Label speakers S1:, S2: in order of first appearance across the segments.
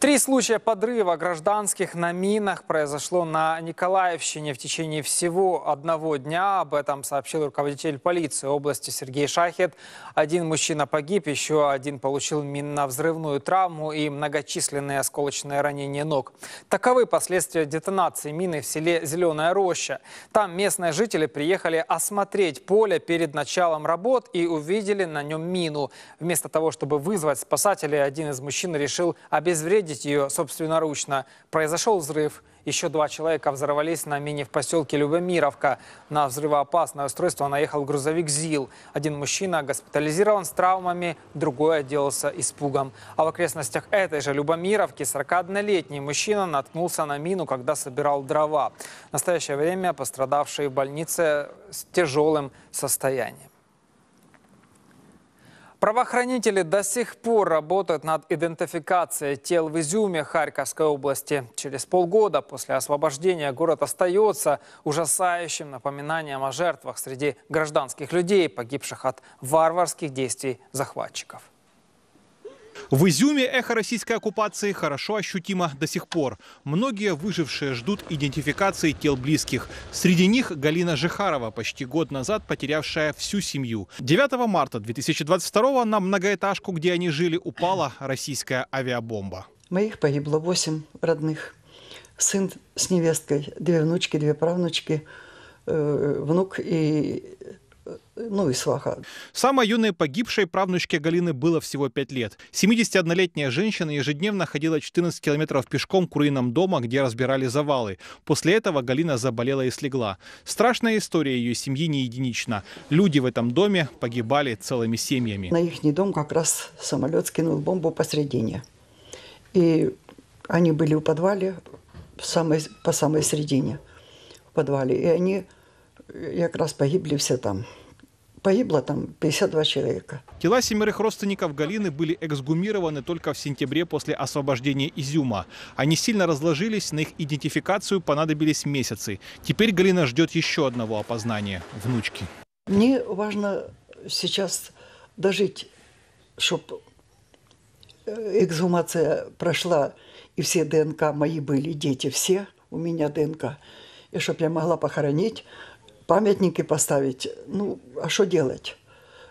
S1: Три случая подрыва гражданских на минах произошло на Николаевщине в течение всего одного дня. Об этом сообщил руководитель полиции области Сергей Шахет. Один мужчина погиб, еще один получил минно-взрывную травму и многочисленные осколочные ранения ног. Таковы последствия детонации мины в селе Зеленая Роща. Там местные жители приехали осмотреть поле перед началом работ и увидели на нем мину. Вместо того, чтобы вызвать спасателей, один из мужчин решил обезвредить обходить ее собственноручно. Произошел взрыв. Еще два человека взорвались на мине в поселке Любомировка. На взрывоопасное устройство наехал грузовик ЗИЛ. Один мужчина госпитализирован с травмами, другой отделался испугом. А в окрестностях этой же Любомировки 41-летний мужчина наткнулся на мину, когда собирал дрова. В настоящее время пострадавшие в больнице с тяжелым состоянием. Правоохранители до сих пор работают над идентификацией тел в Изюме Харьковской области. Через полгода после освобождения город остается ужасающим напоминанием о жертвах среди гражданских людей, погибших от варварских действий захватчиков.
S2: В Изюме эхо российской оккупации хорошо ощутимо до сих пор. Многие выжившие ждут идентификации тел близких. Среди них Галина Жихарова, почти год назад потерявшая всю семью. 9 марта 2022 на многоэтажку, где они жили, упала российская авиабомба.
S3: Моих погибло 8 родных. Сын с невесткой, две внучки, две правнучки, э, внук и Э, ну, Ислаха.
S2: Самой юной погибшей правнучке Галины было всего 5 лет. 71-летняя женщина ежедневно ходила 14 километров пешком к руинам дома, где разбирали завалы. После этого Галина заболела и слегла. Страшная история ее семьи не единична. Люди в этом доме погибали целыми семьями. На
S3: их дом как раз самолет скинул бомбу посредине. И они были в подвале в самой, по самой середине в подвале. И они э, как раз погибли все там. Погибло там 52 человека.
S2: Тела семерых родственников Галины были эксгумированы только в сентябре после освобождения Изюма. Они сильно разложились, на их идентификацию понадобились месяцы. Теперь Галина ждет еще одного опознания – внучки.
S3: Мне важно сейчас дожить, чтобы э, эксгумация прошла, и все ДНК мои были, дети все, у меня ДНК, и чтобы я могла похоронить памятники поставить. Ну, а что делать?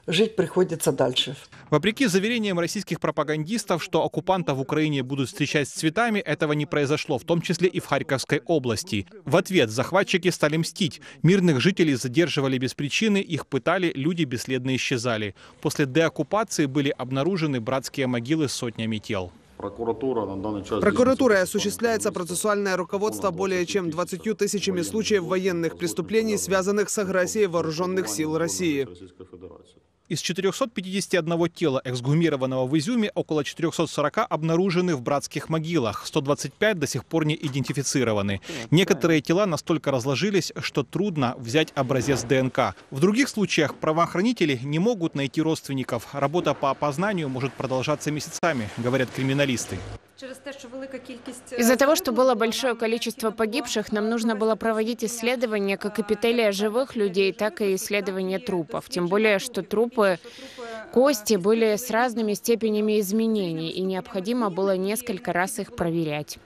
S3: жить приходится дальше.
S2: Вопреки заверениям российских пропагандистов, что оккупантов в Украине будут встречать с цветами, этого не произошло, в том числе и в Харьковской области. В ответ захватчики стали мстить. Мирных жителей задерживали без причины, их пытали, люди бесследно исчезали. После деоккупации были обнаружены братские могилы с сотнями тел. Прокуратура на данный час... Прокуратурой осуществляется процессуальное руководство более чем 20 тысячами случаев военных преступлений, связанных с агрессией вооруженных сил России. Из 451 тела, эксгумированного в Изюме, около 440 обнаружены в братских могилах, 125 до сих пор не идентифицированы. Некоторые тела настолько разложились, что трудно взять образец ДНК. В других случаях правоохранители не могут найти родственников. Работа по опознанию может продолжаться месяцами, говорят криминалисты.
S1: Из-за того, что было большое количество погибших, нам нужно было проводить исследования как эпителия живых людей, так и исследования трупов. Тем более, что трупы, кости были с разными степенями изменений, и необходимо было несколько раз их проверять.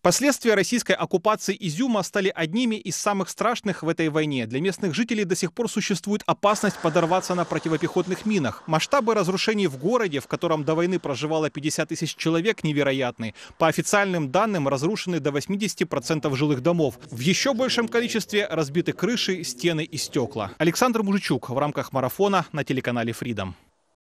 S2: Последствия российской оккупации Изюма стали одними из самых страшных в этой войне. Для местных жителей до сих пор существует опасность подорваться на противопехотных минах. Масштабы разрушений в городе, в котором до войны проживало 50 тысяч тысяч человек невероятный. По официальным данным, разрушены до 80% жилых домов. В еще большем количестве разбиты крыши, стены и стекла. Александр Мужичук в рамках марафона на телеканале Freedom.